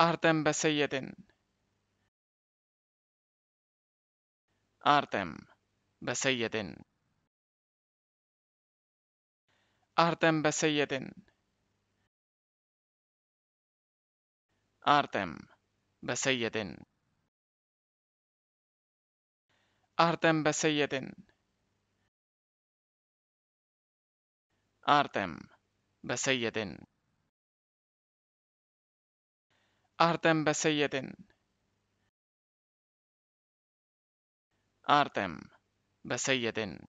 أرتم بسيد أرتم بسيد أرتم بسيد أرتم بسيد أرتم بسيد أرتم بسيد أردم بسيدن أردم بسيدن